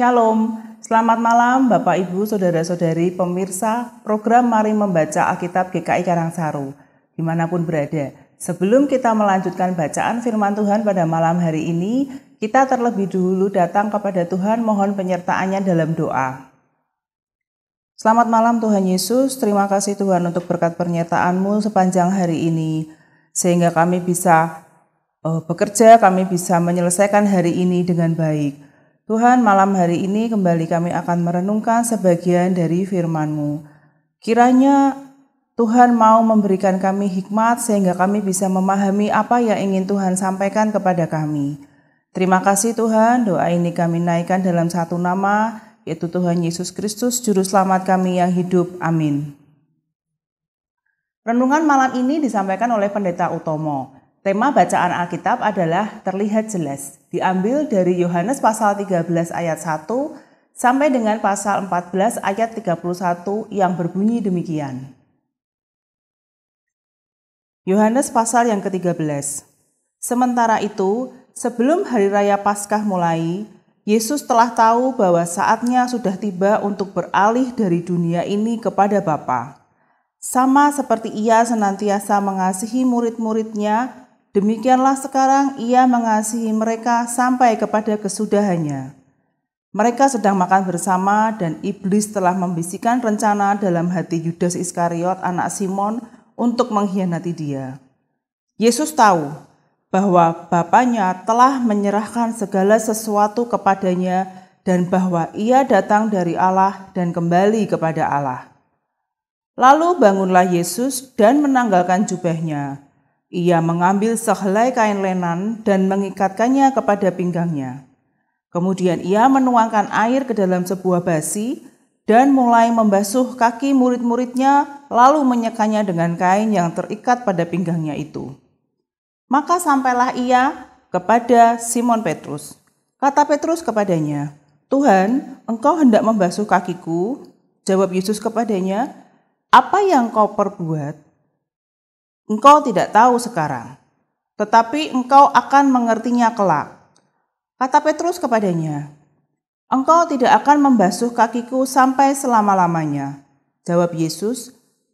Shalom, selamat malam Bapak Ibu, Saudara-saudari, pemirsa program Mari Membaca Alkitab GKI Karangsaru, dimanapun berada. Sebelum kita melanjutkan bacaan firman Tuhan pada malam hari ini, kita terlebih dahulu datang kepada Tuhan mohon penyertaannya dalam doa. Selamat malam Tuhan Yesus, terima kasih Tuhan untuk berkat pernyataanmu sepanjang hari ini, sehingga kami bisa eh, bekerja, kami bisa menyelesaikan hari ini dengan baik. Tuhan, malam hari ini kembali kami akan merenungkan sebagian dari firman-Mu. Kiranya Tuhan mau memberikan kami hikmat sehingga kami bisa memahami apa yang ingin Tuhan sampaikan kepada kami. Terima kasih Tuhan, doa ini kami naikkan dalam satu nama, yaitu Tuhan Yesus Kristus, Juru Selamat kami yang hidup. Amin. Renungan malam ini disampaikan oleh Pendeta Utomo. Tema bacaan Alkitab adalah terlihat jelas, diambil dari Yohanes pasal 13 ayat 1 sampai dengan pasal 14 ayat 31 yang berbunyi demikian. Yohanes pasal yang ke-13. Sementara itu, sebelum hari raya Paskah mulai, Yesus telah tahu bahwa saatnya sudah tiba untuk beralih dari dunia ini kepada Bapa. Sama seperti ia senantiasa mengasihi murid-muridnya, Demikianlah sekarang ia mengasihi mereka sampai kepada kesudahannya. Mereka sedang makan bersama dan iblis telah membisikkan rencana dalam hati Yudas Iskariot anak Simon untuk mengkhianati dia. Yesus tahu bahwa Bapaknya telah menyerahkan segala sesuatu kepadanya dan bahwa ia datang dari Allah dan kembali kepada Allah. Lalu bangunlah Yesus dan menanggalkan jubahnya. Ia mengambil sehelai kain lenan dan mengikatkannya kepada pinggangnya. Kemudian ia menuangkan air ke dalam sebuah basi dan mulai membasuh kaki murid-muridnya lalu menyekanya dengan kain yang terikat pada pinggangnya itu. Maka sampailah ia kepada Simon Petrus. Kata Petrus kepadanya, Tuhan, engkau hendak membasuh kakiku? Jawab Yesus kepadanya, apa yang kau perbuat? Engkau tidak tahu sekarang, tetapi engkau akan mengertinya kelak. Kata Petrus kepadanya, Engkau tidak akan membasuh kakiku sampai selama-lamanya. Jawab Yesus,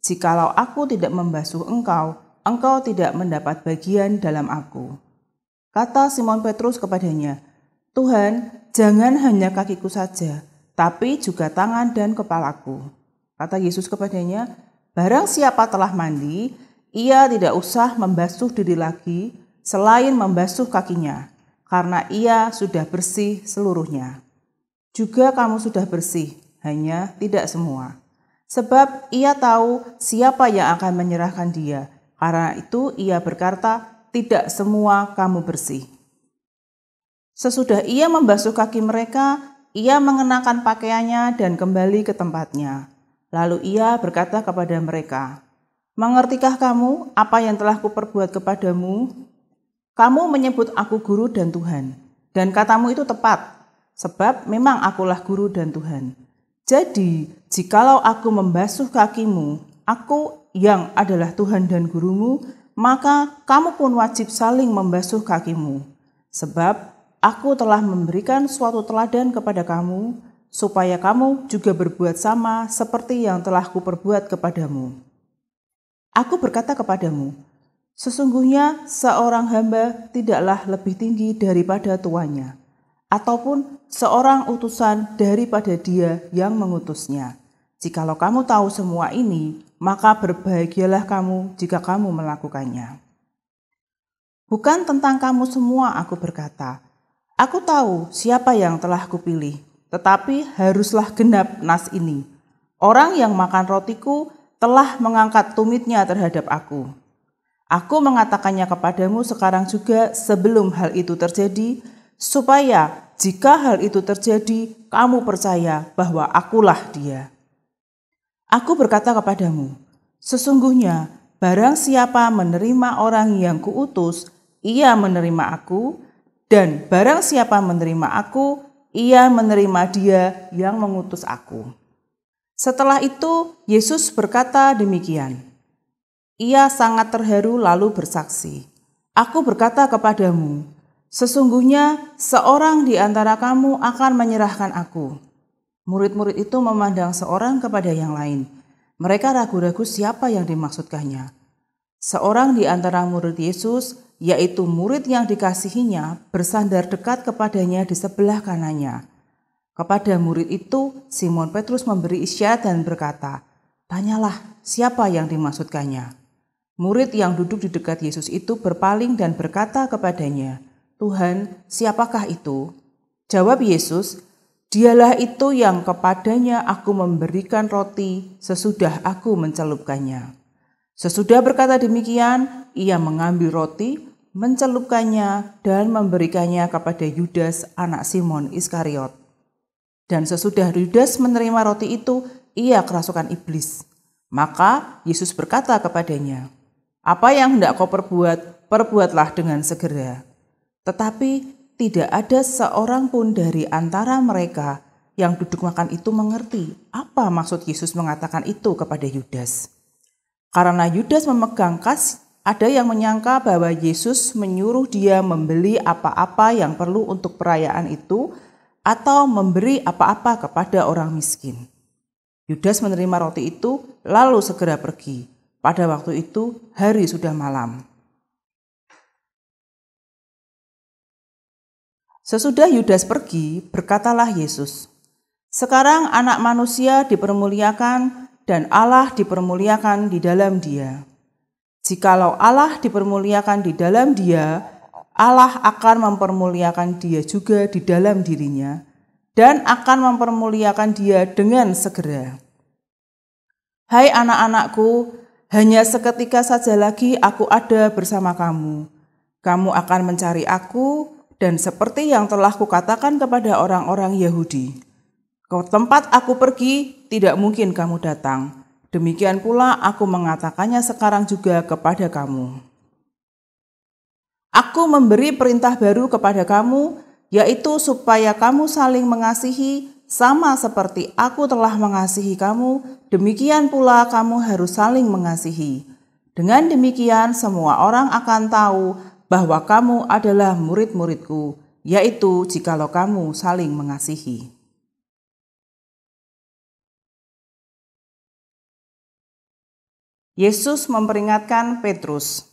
Jikalau aku tidak membasuh engkau, engkau tidak mendapat bagian dalam aku. Kata Simon Petrus kepadanya, Tuhan, jangan hanya kakiku saja, tapi juga tangan dan kepalaku. Kata Yesus kepadanya, Barang siapa telah mandi, ia tidak usah membasuh diri lagi selain membasuh kakinya, karena ia sudah bersih seluruhnya. Juga kamu sudah bersih, hanya tidak semua. Sebab ia tahu siapa yang akan menyerahkan dia. Karena itu ia berkata, tidak semua kamu bersih. Sesudah ia membasuh kaki mereka, ia mengenakan pakaiannya dan kembali ke tempatnya. Lalu ia berkata kepada mereka, Mengertikah kamu apa yang telah kuperbuat kepadamu? Kamu menyebut aku guru dan Tuhan, dan katamu itu tepat, sebab memang akulah guru dan Tuhan. Jadi, jikalau aku membasuh kakimu, aku yang adalah Tuhan dan gurumu, maka kamu pun wajib saling membasuh kakimu. Sebab aku telah memberikan suatu teladan kepada kamu, supaya kamu juga berbuat sama seperti yang telah kuperbuat kepadamu. Aku berkata kepadamu, sesungguhnya seorang hamba tidaklah lebih tinggi daripada tuanya, ataupun seorang utusan daripada dia yang mengutusnya. Jikalau kamu tahu semua ini, maka berbahagialah kamu jika kamu melakukannya. Bukan tentang kamu semua aku berkata, aku tahu siapa yang telah kupilih, tetapi haruslah genap nas ini. Orang yang makan rotiku telah mengangkat tumitnya terhadap aku. Aku mengatakannya kepadamu sekarang juga sebelum hal itu terjadi, supaya jika hal itu terjadi, kamu percaya bahwa akulah dia. Aku berkata kepadamu, sesungguhnya barang siapa menerima orang yang kuutus, ia menerima aku, dan barang siapa menerima aku, ia menerima dia yang mengutus aku. Setelah itu, Yesus berkata demikian. Ia sangat terharu lalu bersaksi, Aku berkata kepadamu, sesungguhnya seorang di antara kamu akan menyerahkan aku. Murid-murid itu memandang seorang kepada yang lain. Mereka ragu-ragu siapa yang dimaksudkannya. Seorang di antara murid Yesus, yaitu murid yang dikasihinya, bersandar dekat kepadanya di sebelah kanannya. Kepada murid itu, Simon Petrus memberi isyarat dan berkata, Tanyalah siapa yang dimaksudkannya. Murid yang duduk di dekat Yesus itu berpaling dan berkata kepadanya, Tuhan, siapakah itu? Jawab Yesus, Dialah itu yang kepadanya aku memberikan roti sesudah aku mencelupkannya. Sesudah berkata demikian, ia mengambil roti, mencelupkannya, dan memberikannya kepada Yudas, anak Simon Iskariot. Dan sesudah Yudas menerima roti itu, ia kerasukan iblis. Maka Yesus berkata kepadanya, "Apa yang hendak kau perbuat, perbuatlah dengan segera." Tetapi tidak ada seorang pun dari antara mereka yang duduk makan itu mengerti apa maksud Yesus mengatakan itu kepada Yudas. Karena Yudas memegang kas, ada yang menyangka bahwa Yesus menyuruh dia membeli apa-apa yang perlu untuk perayaan itu, atau memberi apa-apa kepada orang miskin. Yudas menerima roti itu, lalu segera pergi. Pada waktu itu, hari sudah malam. Sesudah Yudas pergi, berkatalah Yesus, "Sekarang Anak Manusia dipermuliakan, dan Allah dipermuliakan di dalam Dia. Jikalau Allah dipermuliakan di dalam Dia, Allah akan mempermuliakan dia juga di dalam dirinya dan akan mempermuliakan dia dengan segera. Hai anak-anakku, hanya seketika saja lagi aku ada bersama kamu. Kamu akan mencari aku dan seperti yang telah kukatakan kepada orang-orang Yahudi. Ke tempat aku pergi tidak mungkin kamu datang. Demikian pula aku mengatakannya sekarang juga kepada kamu. Aku memberi perintah baru kepada kamu, yaitu supaya kamu saling mengasihi sama seperti aku telah mengasihi kamu, demikian pula kamu harus saling mengasihi. Dengan demikian semua orang akan tahu bahwa kamu adalah murid-muridku, yaitu jikalau kamu saling mengasihi. Yesus memperingatkan Petrus,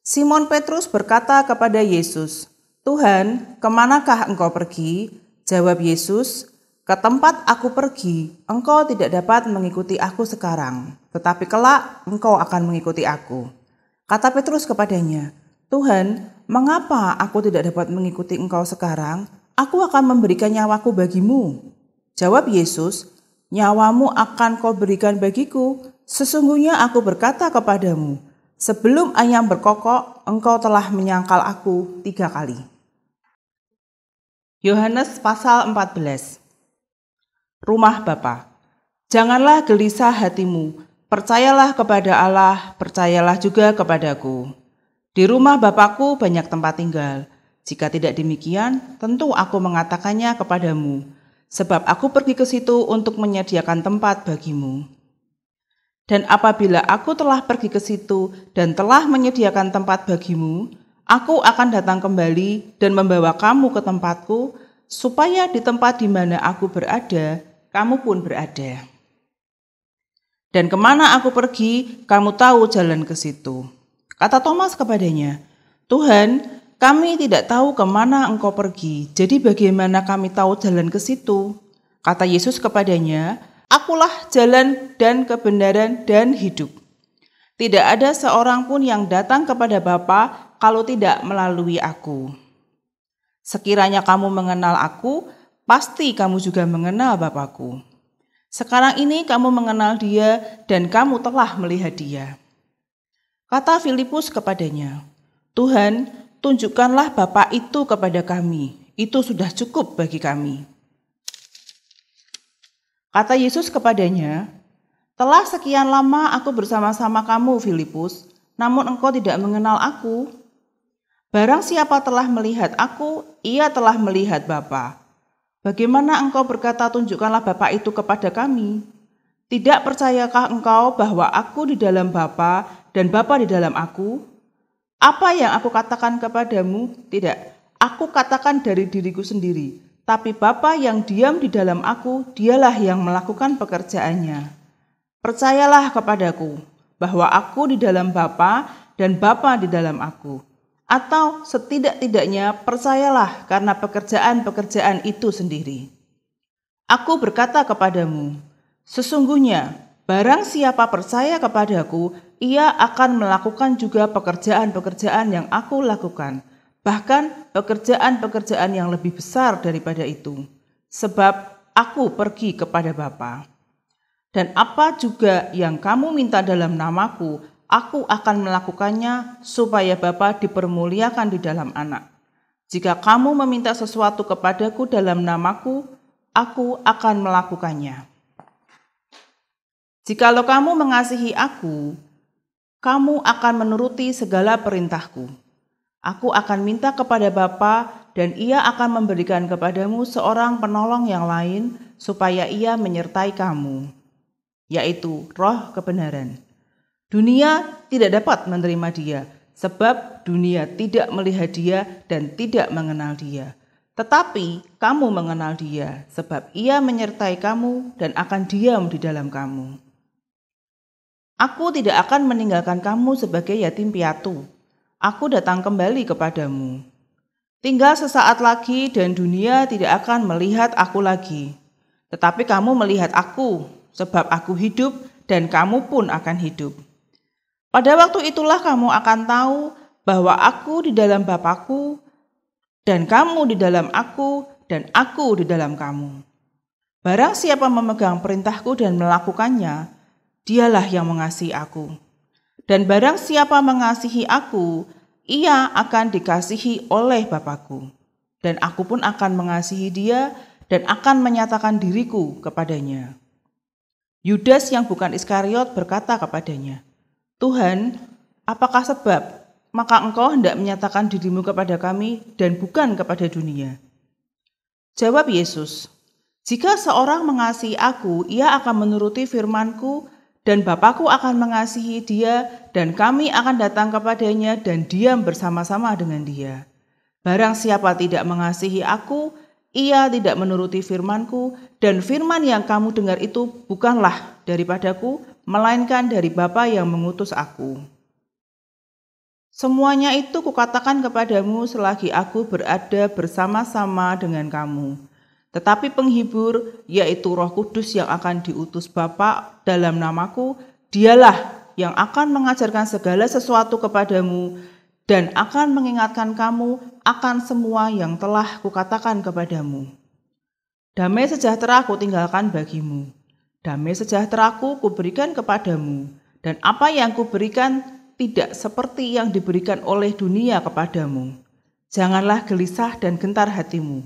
Simon Petrus berkata kepada Yesus, "Tuhan, kemanakah engkau pergi?" Jawab Yesus, "Ke tempat aku pergi, engkau tidak dapat mengikuti aku sekarang, tetapi kelak engkau akan mengikuti aku." Kata Petrus kepadanya, "Tuhan, mengapa aku tidak dapat mengikuti engkau sekarang? Aku akan memberikan nyawaku bagimu." Jawab Yesus, "Nyawamu akan kau berikan bagiku. Sesungguhnya aku berkata kepadamu, Sebelum ayam berkokok, engkau telah menyangkal aku tiga kali. Yohanes pasal 14 Rumah Bapa Janganlah gelisah hatimu, percayalah kepada Allah, percayalah juga kepadaku. Di rumah Bapakku banyak tempat tinggal. Jika tidak demikian, tentu aku mengatakannya kepadamu, sebab aku pergi ke situ untuk menyediakan tempat bagimu. Dan apabila aku telah pergi ke situ dan telah menyediakan tempat bagimu, aku akan datang kembali dan membawa kamu ke tempatku, supaya di tempat di mana aku berada, kamu pun berada. Dan kemana aku pergi, kamu tahu jalan ke situ. Kata Thomas kepadanya, Tuhan, kami tidak tahu kemana engkau pergi, jadi bagaimana kami tahu jalan ke situ? Kata Yesus kepadanya, Akulah jalan dan kebenaran dan hidup. Tidak ada seorang pun yang datang kepada Bapa kalau tidak melalui aku. Sekiranya kamu mengenal aku, pasti kamu juga mengenal Bapakku. Sekarang ini kamu mengenal dia dan kamu telah melihat dia. Kata Filipus kepadanya, Tuhan, tunjukkanlah Bapa itu kepada kami. Itu sudah cukup bagi kami. Kata Yesus kepadanya, "Telah sekian lama aku bersama-sama kamu, Filipus, namun engkau tidak mengenal aku. Barang siapa telah melihat aku, ia telah melihat Bapa. Bagaimana engkau berkata, 'Tunjukkanlah Bapa itu kepada kami'?" Tidak percayakah engkau bahwa aku di dalam Bapa dan Bapa di dalam aku? Apa yang aku katakan kepadamu? Tidak, aku katakan dari diriku sendiri, tapi Bapa yang diam di dalam aku, dialah yang melakukan pekerjaannya. Percayalah kepadaku bahwa aku di dalam Bapa dan Bapa di dalam aku. Atau setidak-tidaknya percayalah karena pekerjaan-pekerjaan itu sendiri. Aku berkata kepadamu, sesungguhnya barang siapa percaya kepadaku, ia akan melakukan juga pekerjaan-pekerjaan yang aku lakukan.' bahkan pekerjaan-pekerjaan yang lebih besar daripada itu, sebab aku pergi kepada Bapa. Dan apa juga yang kamu minta dalam namaku, aku akan melakukannya supaya Bapa dipermuliakan di dalam anak. Jika kamu meminta sesuatu kepadaku dalam namaku, aku akan melakukannya. Jikalau kamu mengasihi aku, kamu akan menuruti segala perintahku. Aku akan minta kepada Bapa dan ia akan memberikan kepadamu seorang penolong yang lain supaya ia menyertai kamu, yaitu roh kebenaran. Dunia tidak dapat menerima dia, sebab dunia tidak melihat dia dan tidak mengenal dia. Tetapi kamu mengenal dia, sebab ia menyertai kamu dan akan diam di dalam kamu. Aku tidak akan meninggalkan kamu sebagai yatim piatu, aku datang kembali kepadamu. Tinggal sesaat lagi dan dunia tidak akan melihat aku lagi. Tetapi kamu melihat aku, sebab aku hidup dan kamu pun akan hidup. Pada waktu itulah kamu akan tahu bahwa aku di dalam Bapakku, dan kamu di dalam aku, dan aku di dalam kamu. Barang siapa memegang perintahku dan melakukannya, dialah yang mengasihi aku.' Dan barang siapa mengasihi aku, ia akan dikasihi oleh Bapakku. Dan aku pun akan mengasihi dia dan akan menyatakan diriku kepadanya. Yudas yang bukan Iskariot berkata kepadanya, Tuhan, apakah sebab maka engkau hendak menyatakan dirimu kepada kami dan bukan kepada dunia? Jawab Yesus, jika seorang mengasihi aku, ia akan menuruti firmanku dan Bapakku akan mengasihi dia dan kami akan datang kepadanya dan diam bersama-sama dengan dia. Barang siapa tidak mengasihi aku, ia tidak menuruti firmanku, dan firman yang kamu dengar itu bukanlah daripadaku, melainkan dari Bapa yang mengutus aku. Semuanya itu kukatakan kepadamu selagi aku berada bersama-sama dengan kamu. Tetapi penghibur, yaitu roh kudus yang akan diutus Bapa dalam namaku, dialah yang akan mengajarkan segala sesuatu kepadamu dan akan mengingatkan kamu akan semua yang telah kukatakan kepadamu. Damai sejahtera ku tinggalkan bagimu. Damai sejahtera ku kuberikan kepadamu. Dan apa yang kuberikan tidak seperti yang diberikan oleh dunia kepadamu. Janganlah gelisah dan gentar hatimu.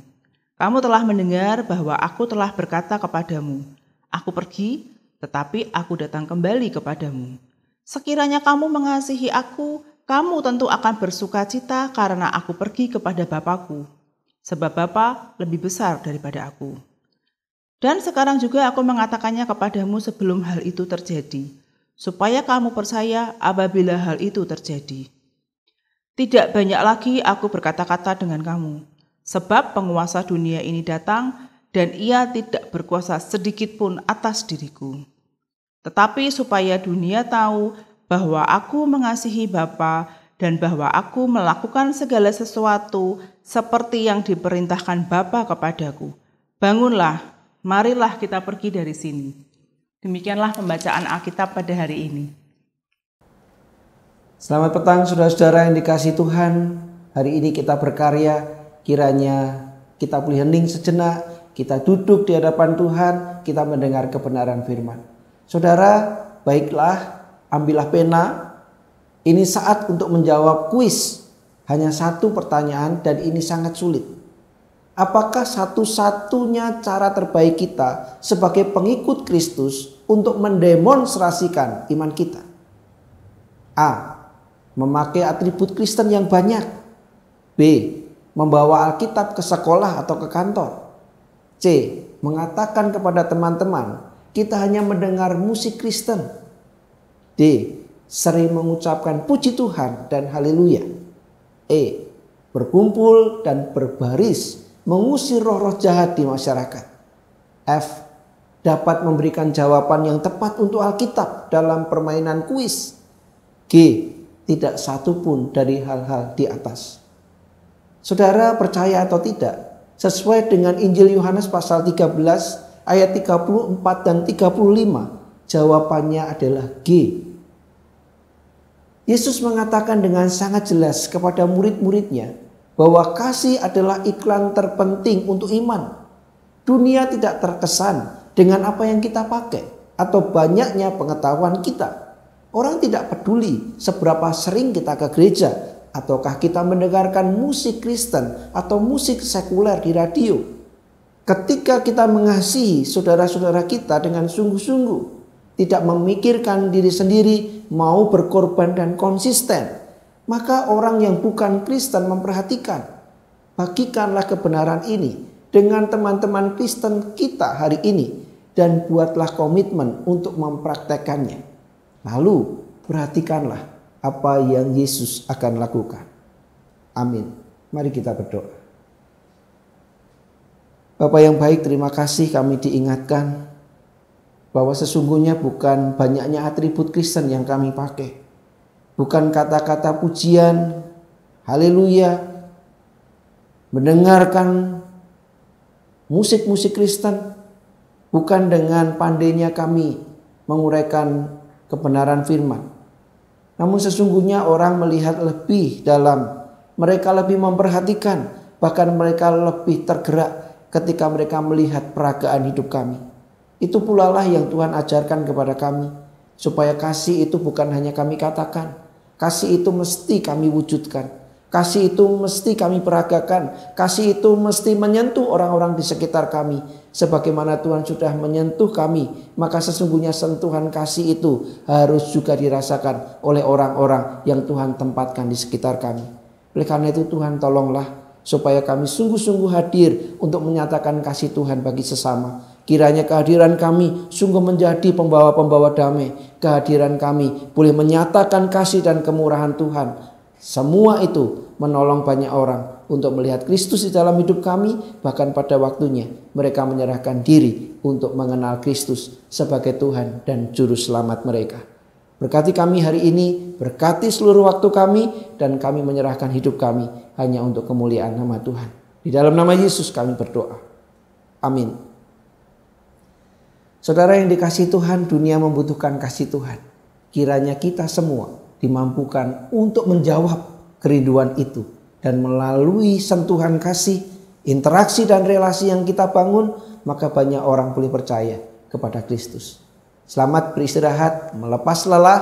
Kamu telah mendengar bahwa aku telah berkata kepadamu, Aku pergi, tetapi aku datang kembali kepadamu. Sekiranya kamu mengasihi aku, kamu tentu akan bersuka cita karena aku pergi kepada Bapakku, sebab Bapa lebih besar daripada aku. Dan sekarang juga aku mengatakannya kepadamu sebelum hal itu terjadi, supaya kamu percaya apabila hal itu terjadi. Tidak banyak lagi aku berkata-kata dengan kamu, sebab penguasa dunia ini datang dan ia tidak berkuasa sedikit pun atas diriku. Tetapi supaya dunia tahu bahwa aku mengasihi Bapa dan bahwa aku melakukan segala sesuatu seperti yang diperintahkan Bapa kepadaku. Bangunlah, marilah kita pergi dari sini. Demikianlah pembacaan Alkitab pada hari ini. Selamat petang saudara-saudara yang dikasih Tuhan. Hari ini kita berkarya, kiranya kita pulih hening sejenak, kita duduk di hadapan Tuhan, kita mendengar kebenaran firman. Saudara, baiklah, ambillah pena. Ini saat untuk menjawab kuis. Hanya satu pertanyaan dan ini sangat sulit. Apakah satu-satunya cara terbaik kita sebagai pengikut Kristus untuk mendemonstrasikan iman kita? A. Memakai atribut Kristen yang banyak. B. Membawa Alkitab ke sekolah atau ke kantor. C. Mengatakan kepada teman-teman kita hanya mendengar musik Kristen. D. Sering mengucapkan puji Tuhan dan haleluya. E. Berkumpul dan berbaris mengusir roh-roh jahat di masyarakat. F. Dapat memberikan jawaban yang tepat untuk Alkitab dalam permainan kuis. G. Tidak satu pun dari hal-hal di atas. Saudara percaya atau tidak, sesuai dengan Injil Yohanes pasal 13 ayat 34 dan 35? Jawabannya adalah G. Yesus mengatakan dengan sangat jelas kepada murid-muridnya bahwa kasih adalah iklan terpenting untuk iman. Dunia tidak terkesan dengan apa yang kita pakai atau banyaknya pengetahuan kita. Orang tidak peduli seberapa sering kita ke gereja ataukah kita mendengarkan musik Kristen atau musik sekuler di radio Ketika kita mengasihi saudara-saudara kita dengan sungguh-sungguh, tidak memikirkan diri sendiri, mau berkorban dan konsisten, maka orang yang bukan Kristen memperhatikan. Bagikanlah kebenaran ini dengan teman-teman Kristen kita hari ini dan buatlah komitmen untuk mempraktekannya. Lalu perhatikanlah apa yang Yesus akan lakukan. Amin. Mari kita berdoa. Bapak yang baik, terima kasih kami diingatkan bahwa sesungguhnya bukan banyaknya atribut Kristen yang kami pakai. Bukan kata-kata pujian, haleluya, mendengarkan musik-musik Kristen, bukan dengan pandainya kami menguraikan kebenaran firman. Namun sesungguhnya orang melihat lebih dalam, mereka lebih memperhatikan, bahkan mereka lebih tergerak ketika mereka melihat peragaan hidup kami. Itu pula lah yang Tuhan ajarkan kepada kami, supaya kasih itu bukan hanya kami katakan, kasih itu mesti kami wujudkan. Kasih itu mesti kami peragakan. Kasih itu mesti menyentuh orang-orang di sekitar kami. Sebagaimana Tuhan sudah menyentuh kami, maka sesungguhnya sentuhan kasih itu harus juga dirasakan oleh orang-orang yang Tuhan tempatkan di sekitar kami. Oleh karena itu Tuhan tolonglah supaya kami sungguh-sungguh hadir untuk menyatakan kasih Tuhan bagi sesama. Kiranya kehadiran kami sungguh menjadi pembawa-pembawa damai. Kehadiran kami boleh menyatakan kasih dan kemurahan Tuhan. Semua itu menolong banyak orang untuk melihat Kristus di dalam hidup kami, bahkan pada waktunya mereka menyerahkan diri untuk mengenal Kristus sebagai Tuhan dan Juru Selamat mereka. Berkati kami hari ini, berkati seluruh waktu kami, dan kami menyerahkan hidup kami hanya untuk kemuliaan nama Tuhan. Di dalam nama Yesus kami berdoa. Amin. Saudara yang dikasih Tuhan, dunia membutuhkan kasih Tuhan. Kiranya kita semua dimampukan untuk menjawab kerinduan itu dan melalui sentuhan kasih, interaksi dan relasi yang kita bangun, maka banyak orang boleh percaya kepada Kristus. Selamat beristirahat, melepas lelah,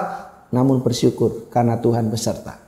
namun bersyukur karena Tuhan beserta.